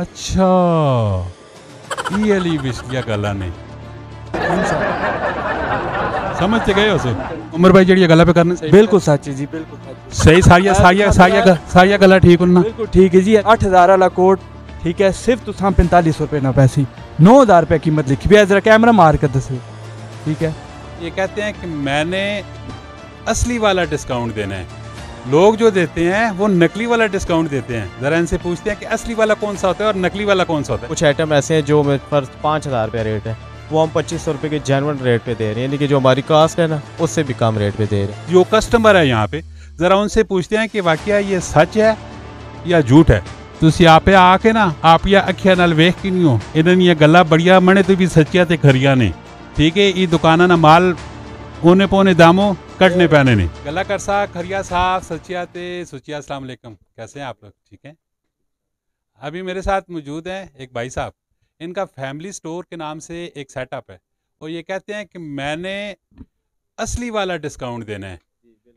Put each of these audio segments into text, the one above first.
अच्छा ये अली विश गला ने समझ तो गए हो उमर भाई जड़ी गला पे करने सही बिल्कुल सच्ची जी बिल्कुल सही सारिया सारिया सारिया सारिया गला ठीक होना बिल्कुल ठीक है जी 8000 वाला कोट ठीक है सिर्फ तुसा पैंतालीस रुपये ना पैसे नौ हज़ार रुपये कीमत लिखी भी है ज़रा कैमरा मार कर दसे ठीक है ये कहते हैं कि मैंने असली वाला डिस्काउंट देना है लोग जो देते हैं वो नकली वाला डिस्काउंट देते हैं जरा इनसे पूछते हैं कि असली वाला कौन सा होता है और नकली वाला कौन सा होता है कुछ आइटम ऐसे हैं जो पर पाँच हज़ार रुपया रेट है वो हम पच्चीस सौ रुपये के जेनवन रेट पे दे रहे हैं यानी कि जो हमारी कास्ट है ना उससे भी कम रेट पे दे रहे हैं जो कस्टमर है यहाँ पे ज़रा उनसे पूछते हैं कि वाकया ये सच है या झूठ है ਤੁਸੀਂ ਆਪੇ ਆ ਕੇ ਨਾ या ਅੱਖਾਂ ਨਾਲ ਵੇਖ ਕੇ नहीं हो ਇਹਨਾਂ ਦੀਆਂ ਗੱਲਾਂ ਬੜੀਆਂ ਮਣੇ ਤੋਂ ਵੀ ਸੱਚੀਆਂ ਤੇ ਖਰੀਆਂ ਨੇ ਠੀਕ ਹੈ ਇਹ ਦੁਕਾਨਾਂ ਨਾਲ ਮਾਲ ਕੋਨੇ ਪੋਨੇ ਦਾਮੋ कट नहीं पहने नहीं गला सा खरिया साहब ते सुचिया अस्सलाम वालेकुम कैसे हैं आप लोग ठीक हैं अभी मेरे साथ मौजूद हैं एक भाई साहब इनका फैमिली स्टोर के नाम से एक सेटअप है और ये कहते हैं कि मैंने असली वाला डिस्काउंट देना है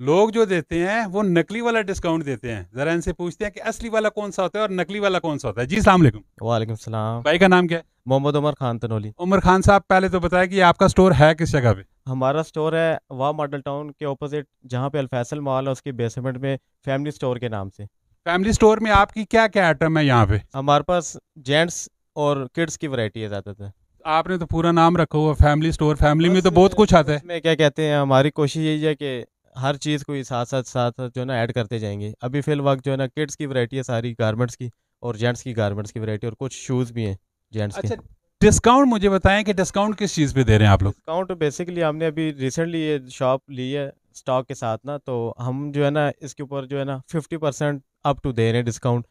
लोग जो देते हैं वो नकली वाला डिस्काउंट देते हैं जरा इनसे पूछते हैं कि असली वाला कौन सा होता है और नकली वाला कौन सा होता है जी सलाम वालेकुम सलाम भाई का नाम क्या है मोहम्मद उमर खान तनोली उमर खान साहब पहले तो बताया कि आपका स्टोर है किस जगह पे हमारा स्टोर है वाह मॉडल टाउन के ऑपोजिट जहाँ पे अलफैसल मॉल है उसके बेसमेंट में फैमिली स्टोर के नाम से फैमिली स्टोर में आपकी क्या क्या आइटम है यहाँ पे हमारे पास जेंट्स और किड्स की वरायटी है ज़्यादातर आपने तो पूरा नाम रखा हुआ फैमिली स्टोर फैमिली में तो बहुत कुछ आता है क्या कहते हैं हमारी कोशिश यही है कि हर चीज़ को साथ साथ साथ साथ जो है ना ऐड करते जाएंगे अभी फिल वक्त जो है ना किड्स की वैरायटी है सारी गारमेंट्स की और जेंट्स की गारमेंट्स की वैरायटी और कुछ शूज़ भी हैं जेंट्स अच्छा, के डिस्काउंट मुझे बताएं कि डिस्काउंट किस चीज़ पे दे रहे हैं आप लोग डिस्काउंट बेसिकली हमने अभी रिसेंटली ये शॉप ली है स्टॉक के साथ ना तो हम जो है ना इसके ऊपर जो है ना फिफ्टी परसेंट अप टू दे रहे हैं डिस्काउंट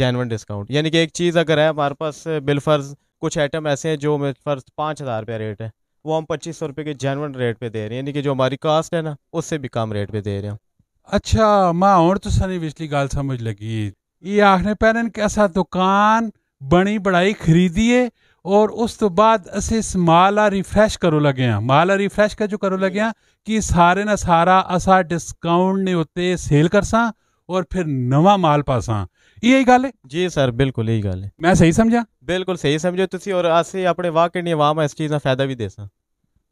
जेनवन डिस्काउंट यानी कि एक चीज़ अगर है हमारे पास बिलफर्ज कुछ आइटम ऐसे हैं जो मेरे फर्ज पाँच हज़ार रुपया रेट है वो हम पच्चीस सौ रुपये के जैनवन रेट पे दे रहे हैं यानी कि जो हमारी कास्ट है ना उससे भी कम रेट पे दे रहे हैं अच्छा माँ और तो सनी पिछली गाल समझ लगी ये आखने पैरन कैसा दुकान बनी बढ़ाई खरीदिए और उस तो बाद असि माला रिफ्रेश करो लगे हैं माला रिफ्रेश का जो करो लगे हैं कि सारे ना सारा असा डिस्काउंट ने उत्ते सेल कर सा और फिर नवा माल पासा यही गल है जी सर बिल्कुल यही गल है मैं सही समझा बिल्कुल सही समझो ਸਹੀ और ਤੁਸੀਂ अपने ਅਸੀਂ ਆਪਣੇ ਵਾਕਈ इस चीज़ ਚੀਜ਼ फ़ायदा भी दे ਦੇਸਾਂ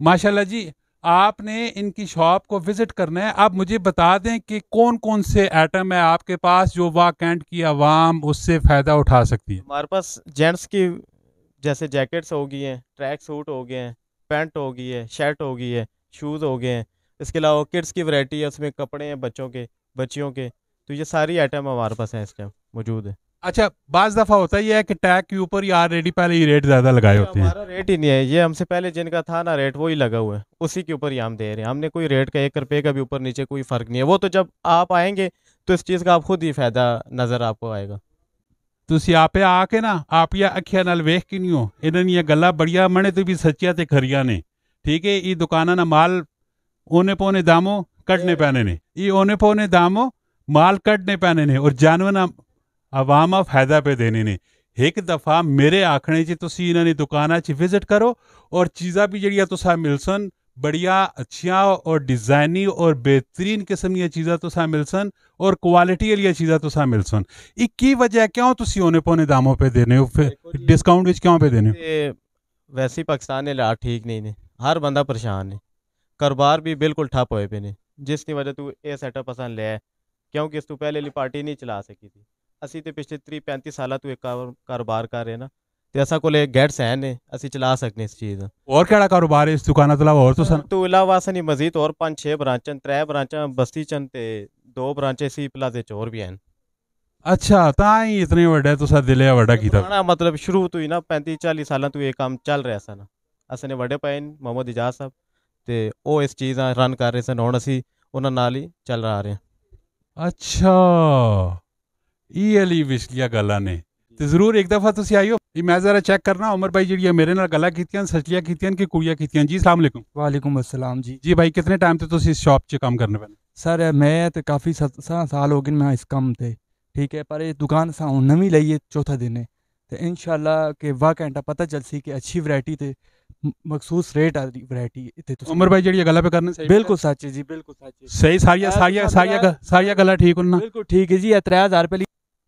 माशाल्लाह जी आपने इनकी शॉप को विज़िट करना है आप मुझे बता दें कि कौन कौन से आइटम है आपके पास जो कैंट की आवाम उससे फ़ायदा उठा सकती है हमारे पास जेंट्स की जैसे जैकेट्स हो गई हैं ट्रैक सूट हो गए हैं पैंट हो गई है शर्ट हो गई है शूज़ हो गए हैं इसके अलावा किड्स की वरायटी है उसमें कपड़े हैं बच्चों के बच्चियों के तो ये सारी आइटम हमारे पास हैं इस टाइम मौजूद है अच्छा बाज दफा होता ये है कि टैग के ऊपर ये ऑलरेडी पहले ही रेट ज्यादा लगाए अच्छा, होते हैं हमारा रेट ही नहीं है ये हमसे पहले जिनका था ना रेट वो ही लगा हुआ है उसी के ऊपर ही हम दे रहे हैं हमने कोई रेट का एक रुपये का भी ऊपर नीचे कोई फर्क नहीं है वो तो जब आप आएंगे तो इस चीज़ का आप खुद ही फायदा नजर आपको आएगा ਤੁਸੀਂ ਆਪੇ ਆ ਕੇ ਨਾ ਆਪੀਆਂ ਅੱਖਾਂ ਨਾਲ ਵੇਖ ਕੇ ਨਹੀਂ ਹੋ ਇਹਨਾਂ ਦੀਆਂ ਗੱਲਾਂ ਬੜੀਆਂ ਮਣੇ ਤੇ ਵੀ ਸੱਚੀਆਂ ਤੇ ਖਰੀਆਂ ਨੇ ਠੀਕ ਹੈ ਇਹ ਦੁਕਾਨਾਂ ਨਾਲ ਮਾਲ ਉਹਨੇ ਪੋਨੇ ਦਾਮੋ ਕੱਢਨੇ ਪੈਣੇ ਨੇ ਇਹ ਉਹਨੇ ਪੋਨੇ ਦਾਮੋ ਮਾਲ ਕੱਢਨੇ ਪੈਣੇ ਨੇ ਔਰ ਜਾਨਵਰਾਂ अवाम फायदा पे देने ने एक दफा मेरे आखने से तुम इन्होंने दुकान च विजिट करो और चीज़ा भी जो मिल सन बढ़िया अच्छिया और डिजाइनिंग और बेहतरीन किस्म दीज़ा तुसा मिल सन और क्वालिटी वाली चीज़ा तुसा मिल सन एक की वजह क्यों तुम ओने पौने दामों पर देने हो फिर डिस्काउंट क्यों पे देने वैसे पाकिस्तान ने लाट ठीक नहीं ने हर बंदा परेशान है कारोबार भी बिल्कुल ठप होए पे ने जिसकी वजह तू यह सैटअप असा लिया क्योंकि इस तू पहले पार्टी नहीं चला सकी थी ਅਸੀਂ ਤੇ ਪਿਛਲੇ 30 35 ਸਾਲਾਂ ਤੋਂ ਇੱਕ ਕਾਰੋਬਾਰ ਕਰ ਰਹੇ ਨਾ ਤੇ ਅਸਾਂ ਕੋਲੇ ਗੈਟਸ ਹੈ ਨੇ ਅਸੀਂ ਚਲਾ ਸਕਨੇ ਇਸ ਚੀਜ਼ ਦਾ ਹੋਰ ਕਿਹੜਾ ਕਾਰੋਬਾਰ ਇਸ ਦੁਕਾਨਾਂ ਤੋਂ ਇਲਾਵਾ ਹੋਰ ਤੋਂ ਸਨ ਤੋਂ ਇਲਾਵਾ ਅਸਾਂ ਨਹੀਂ ਮਜ਼ੀਦ ਹੋਰ 5-6 ਬ੍ਰਾਂਚਾਂ ਤਰੇ ਬ੍ਰਾਂਚਾਂ ਬਸਤੀ ਚੰ ਤੇ ਦੋ ਬ੍ਰਾਂਚੇ ਸੀ ਪਲਾਜ਼ੇ ਚ ਹੋਰ ਵੀ ਹਨ ਅੱਛਾ ਤਾਂ ਹੀ ਇਤਨੇ ਵੱਡੇ ਤੁਸੀਂ ਦਿਲਿਆ ਵੱਡਾ ਕੀਤਾ ਨਾ ਮਤਲਬ ਸ਼ੁਰੂ ਤੋਂ ਹੀ ਨਾ 35 40 ਸਾਲਾਂ ਤੋਂ ਇਹ ਕੰਮ ਚੱਲ ਰਿਹਾ ਸਨ ਅਸਾਂ ਨੇ ਵੱਡੇ ਭਾਈ ਮੁਹੰਮਦ ਇਜਾਜ਼ ਸਾਹਿਬ ਤੇ ਉਹ ਇਸ ਚੀਜ਼ਾਂ ਰਨ ਕਰ ਰਹੇ ਸਨ ਹੁਣ ਅਸੀਂ ਉਹਨਾਂ ਨਾਲ ਹੀ ਚੱਲ ਰਹੇ ਹਾਂ ਅੱਛਾ ਇਹ ਵਾਲੀ ਵਿਛਲੀਆਂ ਗੱਲਾਂ ਨੇ ਤੇ ਜ਼ਰੂਰ ਇੱਕ ਦਫਾ ਤੁਸੀਂ ਆਇਓ ਇਹ ਮੈਂ ਜ਼ਰਾ ਚੈੱਕ ਕਰਨਾ ਉਮਰ ਭਾਈ ਜਿਹੜੀਆਂ ਮੇਰੇ ਨਾਲ ਗੱਲਾਂ ਕੀਤੀਆਂ ਸੱਚਲੀਆਂ ਕੀਤੀਆਂ ਕਿ ਕੁੜੀਆਂ ਕੀਤੀਆਂ ਜੀ ਅਸਲਾਮ ਅਲੈਕੁਮ ਵਾਲੇਕੁਮ ਅਸਲਾਮ ਜੀ ਜੀ ਭਾਈ ਕਿੰਨੇ ਟਾਈਮ ਤੋਂ ਤੁਸੀਂ ਇਸ ਸ਼ਾਪ 'ਚ ਕੰਮ ਕਰਨੇ ਪੈਣ ਸਰ ਮੈਂ ਤੇ ਕਾਫੀ 7 ਸਾਲ ਹੋ ਗਏ ਮੈਂ ਇਸ ਕੰਮ ਤੇ ਠੀਕ ਹੈ ਪਰ ਇਹ ਦੁਕਾਨ ਸਾ ਹੁਣ ਨਵੀਂ ਲਈ ਹੈ ਚੌਥਾ ਦਿਨ ਹੈ ਤੇ ਇਨਸ਼ਾਅੱਲਾ ਕਿ ਵਾ ਘੰਟਾ ਪਤਾ ਚੱਲ ਸੀ ਕਿ ਅੱਛੀ ਵੈਰਾਈਟੀ ਤੇ ਮਖਸੂਸ ਰੇਟ ਆ ਦੀ ਵੈਰਾਈਟੀ ਤੇ ਤੁਸੀਂ ਉਮਰ ਭਾਈ ਜਿਹੜੀ ਗੱਲਾਂ ਪੇ ਕਰਨਾ ਸਹੀ ਬਿਲਕੁਲ ਸੱਚ ਜੀ ਬਿਲਕੁਲ ਸੱਚ ਸਹੀ ਸਾਰੀਆਂ ਸਾਰੀਆਂ ਸਾਰੀਆਂ ਸਾਰੀਆਂ ਗੱਲਾਂ ਠੀਕ ਹੁੰਨਾ ਬਿਲਕੁਲ ਠੀਕ ਹੈ ਜੀ ਇਹ 3000 ਰੁਪਏ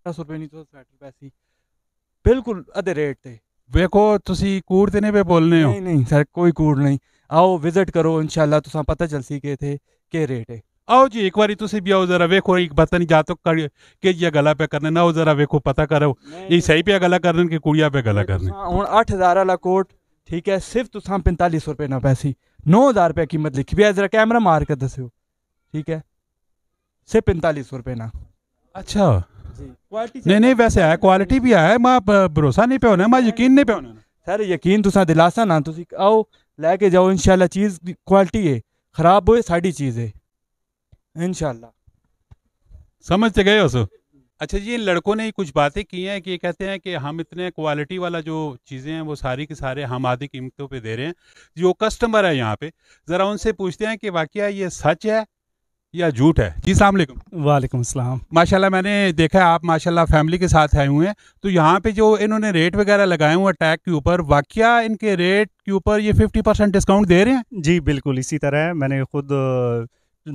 10 ਰੁਪਏ ਨਹੀਂ ਤੁਸੀਂ 60 ਰੁਪਏ ਸੀ ਬਿਲਕੁਲ ਅਦੇ ਰੇਟ ਤੇ ਵੇਖੋ ਤੁਸੀਂ ਕੂੜ ਤੇ ਨੇ ਪੇ ਬੋਲਨੇ ਹੋ ਨਹੀਂ ਨਹੀਂ ਸਰ ਕੋਈ ਕੂੜ ਨਹੀਂ ਆਓ ਵਿਜ਼ਿਟ ਕਰੋ ਇਨਸ਼ਾਅੱਲਾ ਤੁਸੀਂ ਪਤਾ ਚਲਸੀ ਕੇ ਥੇ ਕੇ ਰੇਟ ਹੈ आओ जी एक बार तुम भी आओ जरा वेखो एक नहीं जा तो कर के जी गला पे करने ना जरा वेखो पता करो ये सही पे गला करने के कुड़िया पे गला करने हूँ अठ हज़ार वाला कोट ठीक है सिर्फ तुसा पैंताली सौ रुपये ना पैसी नौ हज़ार रुपया कीमत लिखी भी है जरा कैमरा मार कर दस्यो ठीक है सिर्फ पैंताली सौ रुपये ना अच्छा नहीं नहीं वैसे है क्वालिटी भी है मैं भरोसा नहीं पे होना मैं यकीन नहीं पे होना सर यकीन तुसा दिलासा ना तुसी आओ लेके जाओ इंशाल्लाह चीज़ क्वालिटी है खराब होए साड़ी चीज़ है इनशाला समझ तो गए हो सो अच्छा जी इन लड़कों ने कुछ बातें की हैं कि कहते हैं कि हम इतने क्वालिटी वाला जो चीज़ें हैं वो सारी के सारे हम आधी कीमतों पे दे रहे हैं जो कस्टमर है यहाँ पे ज़रा उनसे पूछते हैं कि वाकया ये सच है या झूठ है जी सलाम वालेकुम अस्सलाम माशाल्लाह मैंने देखा है आप माशाल्लाह फैमिली के साथ आए हुए हैं तो यहाँ पे जो इन्होंने रेट वगैरह लगाए हुए टैग के ऊपर वाकया इनके रेट के ऊपर ये फिफ्टी परसेंट डिस्काउंट दे रहे हैं जी बिल्कुल इसी तरह है मैंने खुद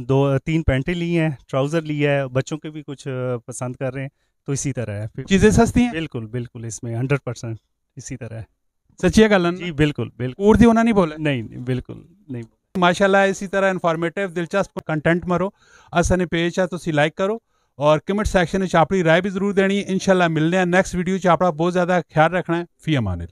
दो तीन पैंटें ली हैं ट्राउज़र लिया है बच्चों के भी कुछ पसंद कर रहे हैं तो इसी तरह है चीज़ें सस्ती हैं बिल्कुल बिल्कुल इसमें हंड्रेड परसेंट इसी तरह है सच्ची गल जी बिल्कुल बिल्कुल उर्दी होना नहीं बोला नहीं बिल्कुल नहीं माशाल्लाह इसी तरह इन्फॉर्मेटिव दिलचस्प कंटेंट मरो असन पेज है तो लाइक करो और कमेंट सैक्शन में अपनी राय भी जरूर देनी इनशाला मिलने नैक्सट वीडियो अपना बहुत ज़्यादा ख्याल रखना है फी अमान